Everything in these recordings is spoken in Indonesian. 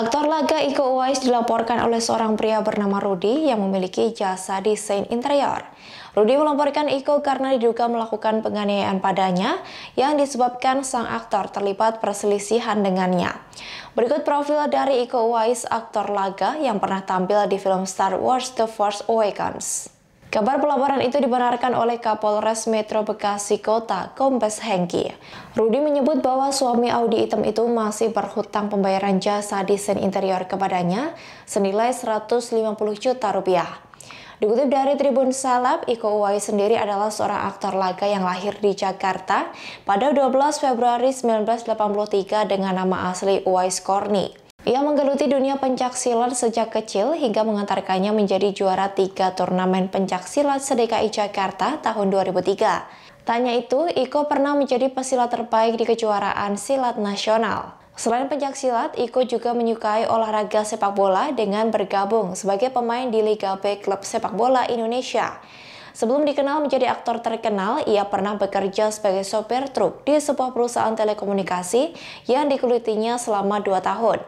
Aktor laga Iko Uwais dilaporkan oleh seorang pria bernama Rudi yang memiliki jasa desain interior. Rudi melaporkan Iko karena diduga melakukan penganiayaan padanya yang disebabkan sang aktor terlibat perselisihan dengannya. Berikut profil dari Iko Uwais aktor laga yang pernah tampil di film Star Wars The Force Awakens. Kabar pelaporan itu dibenarkan oleh Kapolres Metro Bekasi Kota, Kombes Hengki. Rudi menyebut bahwa suami Audi hitam itu masih berhutang pembayaran jasa desain interior kepadanya senilai 150 juta rupiah. Dikutip dari Tribun Salab, Iko Uwais sendiri adalah seorang aktor laga yang lahir di Jakarta pada 12 Februari 1983 dengan nama asli Uwais Korni. Ia menggeluti dunia pencaksilat sejak kecil hingga mengantarkannya menjadi juara tiga turnamen pencaksilat sedekai Jakarta tahun 2003. Tanya itu, Iko pernah menjadi pesilat terbaik di kejuaraan silat nasional. Selain pencak silat, Iko juga menyukai olahraga sepak bola dengan bergabung sebagai pemain di Liga B Klub Sepak Bola Indonesia. Sebelum dikenal menjadi aktor terkenal, ia pernah bekerja sebagai sopir truk di sebuah perusahaan telekomunikasi yang dikelutinya selama dua tahun.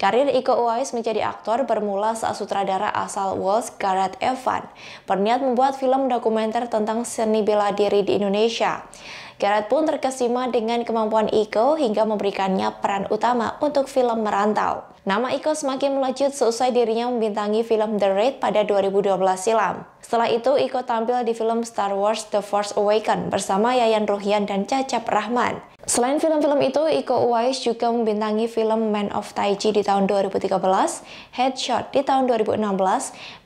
Karir Iko Uwais menjadi aktor bermula saat sutradara asal Wales Gareth Evan berniat membuat film dokumenter tentang seni bela diri di Indonesia. Gareth pun terkesima dengan kemampuan Iko hingga memberikannya peran utama untuk film Merantau. Nama Iko semakin melejut seusai dirinya membintangi film The Raid pada 2012 silam. Setelah itu, Iko tampil di film Star Wars The Force Awakens bersama Yayan Ruhian dan Cacap Rahman. Selain film-film itu, Iko Uwais juga membintangi film Man of Taiji di tahun 2013, Headshot di tahun 2016,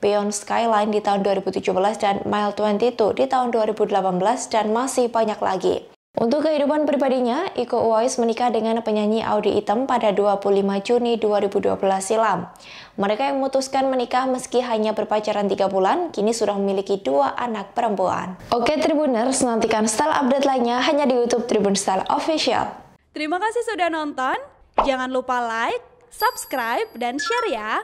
Beyond Skyline di tahun 2017, dan Mile 22 di tahun 2018, dan masih banyak lagi. Untuk kehidupan pribadinya, Iko Uwais menikah dengan penyanyi Audi Item pada 25 Juni 2012 silam. Mereka yang memutuskan menikah meski hanya berpacaran 3 bulan, kini sudah memiliki dua anak perempuan. Oke Tribuners, nantikan style update lainnya hanya di Youtube Tribun Style Official. Terima kasih sudah nonton, jangan lupa like, subscribe, dan share ya!